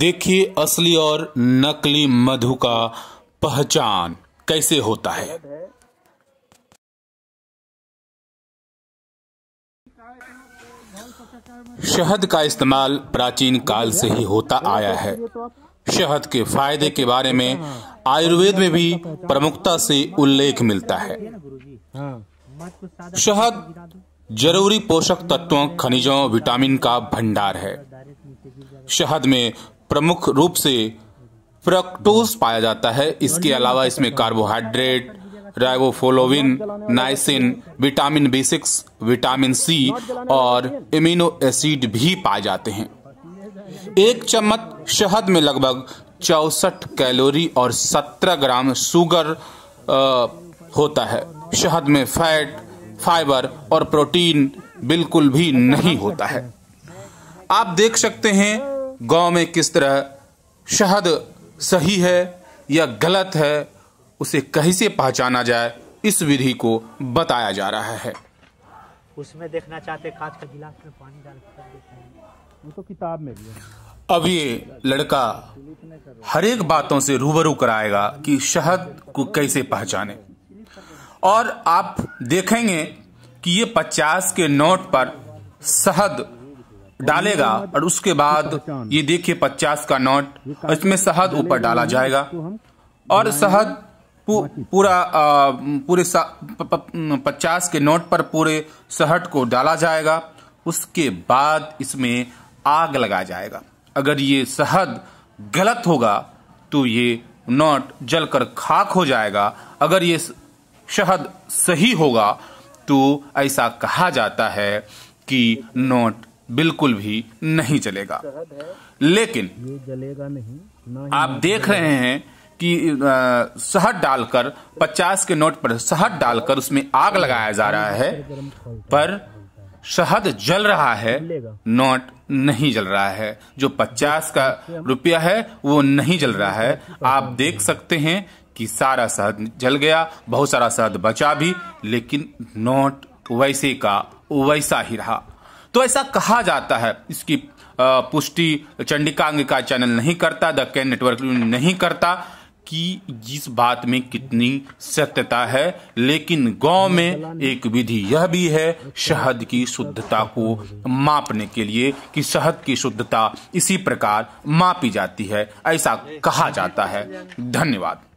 देखिए असली और नकली मधु का पहचान कैसे होता है शहद का इस्तेमाल प्राचीन काल से ही होता आया है शहद के फायदे के बारे में आयुर्वेद में भी प्रमुखता से उल्लेख मिलता है शहद जरूरी पोषक तत्वों खनिजों विटामिन का भंडार है शहद में प्रमुख रूप से फ्रक्टोज पाया जाता है इसके अलावा इसमें carbohydrate riboflavin niacin vitamin B six vitamin C और इम्यूनो एसिड भी पाए जाते हैं एक चम्मच शहद में लगभग चौसठ कैलोरी और सत्रह ग्राम शुगर होता है शहद में फैट फाइबर और प्रोटीन बिल्कुल भी नहीं होता है आप देख सकते हैं गांव में किस तरह शहद सही है या गलत है उसे कैसे पहचाना जाए इस विधि को बताया जा रहा है उसमें देखना चाहते कांच का गिलास में पानी डाल वो तो किताब में भी अब ये लड़का हर एक बातों से रूबरू कराएगा कि शहद को कैसे पहचाने और आप देखेंगे कि ये पचास के नोट पर शहद डालेगा और उसके बाद ये देखिए पचास का नोट इसमें शहद ऊपर डाला जाएगा और शहद पूरा पूरे पचास के नोट पर पूरे शहद को डाला जाएगा उसके बाद इसमें आग लगा जाएगा अगर ये शहद गलत होगा तो ये नोट जलकर खाक हो जाएगा अगर ये शहद सही होगा तो ऐसा कहा जाता है कि नोट बिल्कुल भी नहीं चलेगा लेकिन जलेगा नहीं, नहीं आप देख रहे हैं कि शहद डालकर 50 के नोट पर शहद डालकर उसमें आग लगाया जा रहा है पर शहद जल रहा है नोट नहीं जल रहा है जो 50 का रुपया है वो नहीं जल रहा है आप देख सकते हैं कि सारा शहद जल गया बहुत सारा शहद बचा भी लेकिन नोट वैसे का वैसा ही रहा तो ऐसा कहा जाता है इसकी पुष्टि का चैनल नहीं करता द कैन नेटवर्क नहीं करता कि जिस बात में कितनी सत्यता है लेकिन गांव में एक विधि यह भी है शहद की शुद्धता को मापने के लिए कि शहद की शुद्धता इसी प्रकार मापी जाती है ऐसा कहा जाता है धन्यवाद